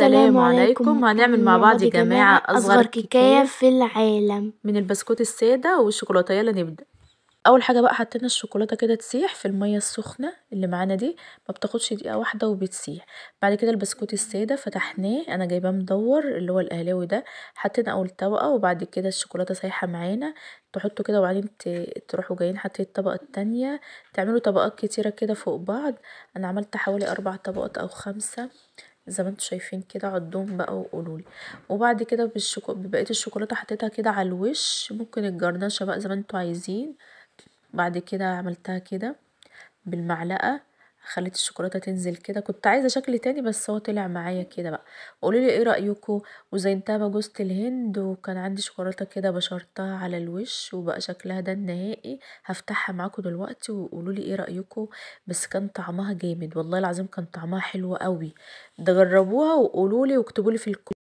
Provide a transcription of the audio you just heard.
السلام عليكم هنعمل مع بعض يا جماعة أصغر كيكاية في العالم من البسكوت السادة والشوكولاتة يلا نبدأ أول حاجة بقى حطينا الشوكولاتة كده تسيح في المية السخنة اللي معانا دي ما بتاخدش دقيقة واحدة وبتسيح بعد كده البسكوت السادة فتحناه أنا جايباه مدور اللي هو الأهلاوي ده حطينا أول طبقة وبعد كده الشوكولاتة سايحة معانا تحطوا كده وبعدين تروحوا جايين حطيت الطبقة التانية تعملوا طبقات كتيرة كده فوق بعض أنا عملت حوالي أربع طبقات أو خمسة زي ما انتوا شايفين كده عدهم بقى وقولولي وبعد كده بالشوكو... ببقيه الشوكولاته حطيتها كده على الوش ممكن الجرنشه بقى زي ما انتوا عايزين بعد كده عملتها كده بالمعلقه خليت الشوكولاته تنزل كده كنت عايزه شكل تاني بس هو طلع معايا كده بقى قولوا لي ايه رايكم وزينتها بجوزة الهند وكان عندي شوكولاته كده بشرتها على الوش وبقى شكلها ده النهائي هفتحها معاكم دلوقتي وقولوا لي ايه رايكم بس كان طعمها جامد والله العظيم كان طعمها حلو قوي ده جربوها وقولوا لي واكتبوا لي في الكومنت